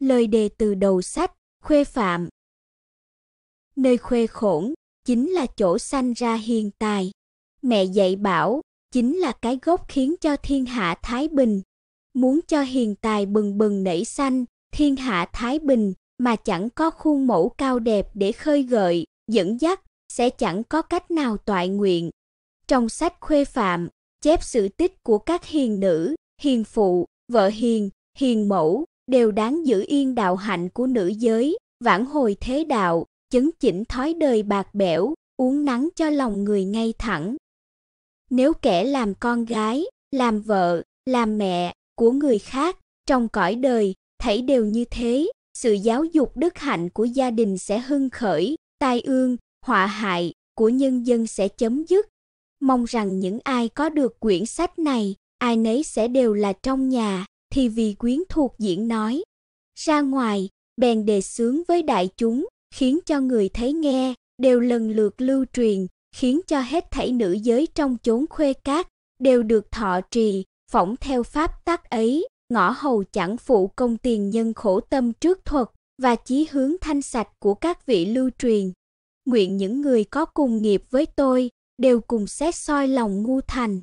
Lời đề từ đầu sách, khuê phạm. Nơi khuê khổn, chính là chỗ sanh ra hiền tài. Mẹ dạy bảo, chính là cái gốc khiến cho thiên hạ thái bình. Muốn cho hiền tài bừng bừng nảy sanh, thiên hạ thái bình, mà chẳng có khuôn mẫu cao đẹp để khơi gợi, dẫn dắt, sẽ chẳng có cách nào toại nguyện. Trong sách khuê phạm, chép sự tích của các hiền nữ, hiền phụ, vợ hiền, hiền mẫu, đều đáng giữ yên đạo hạnh của nữ giới, vãn hồi thế đạo, chấn chỉnh thói đời bạc bẽo, uống nắng cho lòng người ngay thẳng. Nếu kẻ làm con gái, làm vợ, làm mẹ của người khác, trong cõi đời, thảy đều như thế, sự giáo dục đức hạnh của gia đình sẽ hưng khởi, tai ương, họa hại của nhân dân sẽ chấm dứt. Mong rằng những ai có được quyển sách này, ai nấy sẽ đều là trong nhà, thì vì quyến thuộc diễn nói ra ngoài bèn đề xướng với đại chúng khiến cho người thấy nghe đều lần lượt lưu truyền khiến cho hết thảy nữ giới trong chốn khuê cát đều được thọ trì phỏng theo pháp tắc ấy ngõ hầu chẳng phụ công tiền nhân khổ tâm trước thuật và chí hướng thanh sạch của các vị lưu truyền nguyện những người có cùng nghiệp với tôi đều cùng xét soi lòng ngu thành